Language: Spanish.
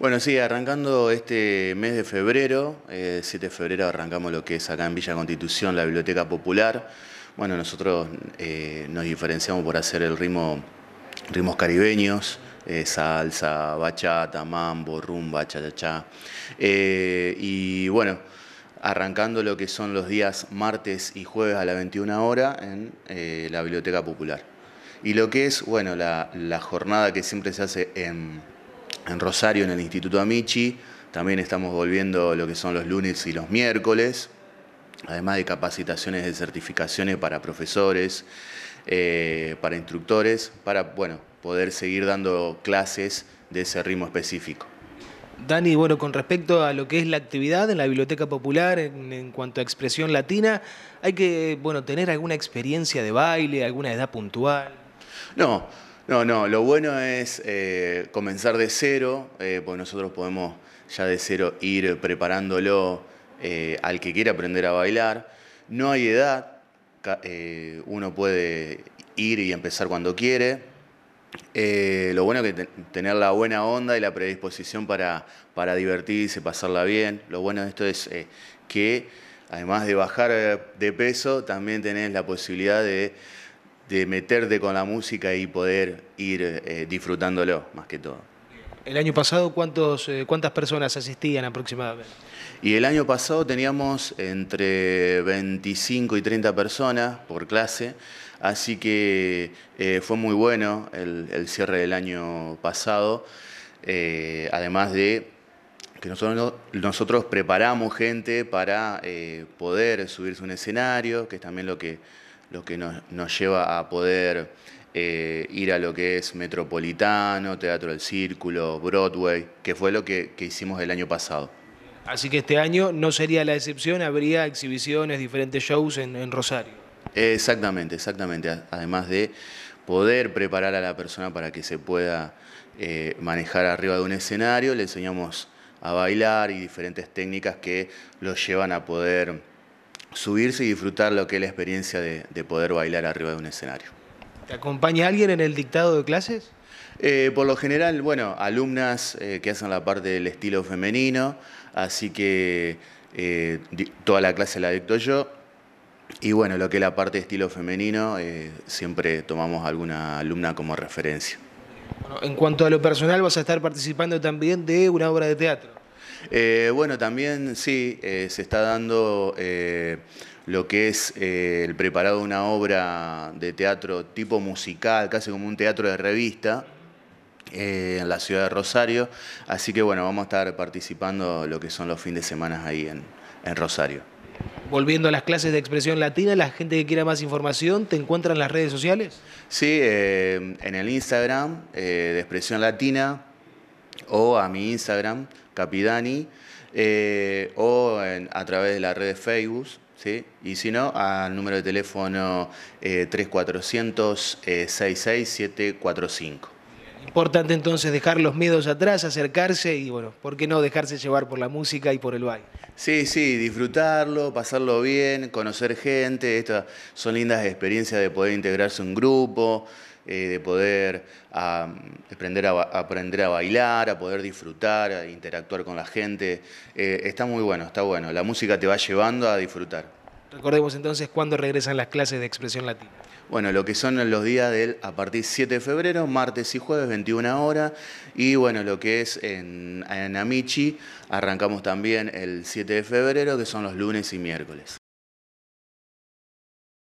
Bueno, sí, arrancando este mes de febrero, 7 eh, de febrero arrancamos lo que es acá en Villa Constitución, la Biblioteca Popular. Bueno, nosotros eh, nos diferenciamos por hacer el ritmo, ritmos caribeños, eh, salsa, bachata, mambo, rumba, cha-cha-cha. y bueno, arrancando lo que son los días martes y jueves a la 21 hora en la Biblioteca Popular. Y lo que es, bueno, la jornada que siempre se hace en en Rosario, en el Instituto Amici. También estamos volviendo lo que son los lunes y los miércoles, además de capacitaciones de certificaciones para profesores, eh, para instructores, para bueno, poder seguir dando clases de ese ritmo específico. Dani, bueno, con respecto a lo que es la actividad en la Biblioteca Popular en, cuanto a expresión latina, ¿hay que bueno, tener alguna experiencia de baile, alguna edad puntual? No, no, no, lo bueno es eh, comenzar de cero, eh, pues nosotros podemos ya de cero ir preparándolo eh, al que quiera aprender a bailar. No hay edad, eh, uno puede ir y empezar cuando quiere. lo bueno es que tener la buena onda y la predisposición para, para divertirse, pasarla bien. Lo bueno de esto es que además de bajar de peso, también tenés la posibilidad de de meterte con la música y poder ir eh, disfrutándolo más que todo. El año pasado, ¿cuántos, eh, ¿cuántas personas asistían aproximadamente? Y el año pasado teníamos entre 25 y 30 personas por clase, así que eh, fue muy bueno el, cierre del año pasado, además de que nosotros, nosotros preparamos gente para poder subirse a un escenario, que es también lo que lo que nos, lleva a poder eh, ir a lo que es Metropolitano, Teatro del Círculo, Broadway, que fue lo que, hicimos el año pasado. Así que este año no sería la excepción, habría exhibiciones, diferentes shows en, Rosario. Exactamente, exactamente. Además de poder preparar a la persona para que se pueda eh, manejar arriba de un escenario, le enseñamos a bailar y diferentes técnicas que lo llevan a poder subirse y disfrutar lo que es la experiencia de, poder bailar arriba de un escenario. ¿Te acompaña alguien en el dictado de clases? Eh, por lo general, bueno, alumnas eh, que hacen la parte del estilo femenino, así que eh, toda la clase la dicto yo. Y bueno, lo que es la parte de estilo femenino, siempre tomamos alguna alumna como referencia. en cuanto a lo personal, vas a estar participando también de una obra de teatro. Eh, bueno, también sí, eh, se está dando eh, lo que es el preparado de una obra de teatro tipo musical, casi como un teatro de revista. en la ciudad de Rosario, así que bueno, vamos a estar participando lo que son los fines de semana ahí en, en Rosario. Volviendo a las clases de expresión latina, la gente que quiera más información, ¿te encuentran en las redes sociales? Sí, en el Instagram de expresión latina, o a mi Instagram, Capidani, eh, o a través de la red de Facebook, ¿sí? y si no, al número de teléfono eh, 3400-66745. Eh, Importante entonces dejar los miedos atrás, acercarse y, bueno, ¿por qué no dejarse llevar por la música y por el baile? Sí, sí, disfrutarlo, pasarlo bien, conocer gente. Estas son lindas experiencias de poder integrarse un grupo, eh, de poder aprender, a, aprender a bailar, a poder disfrutar, a interactuar con la gente. Eh, está muy bueno, está bueno. La música te va llevando a disfrutar. Recordemos entonces cuándo regresan las clases de expresión latina. Bueno, lo que son los días del a partir 7 de febrero, martes y jueves, 21 hora, Y bueno, lo que es en, en Amici, arrancamos también el 7 de febrero, que son los lunes y miércoles.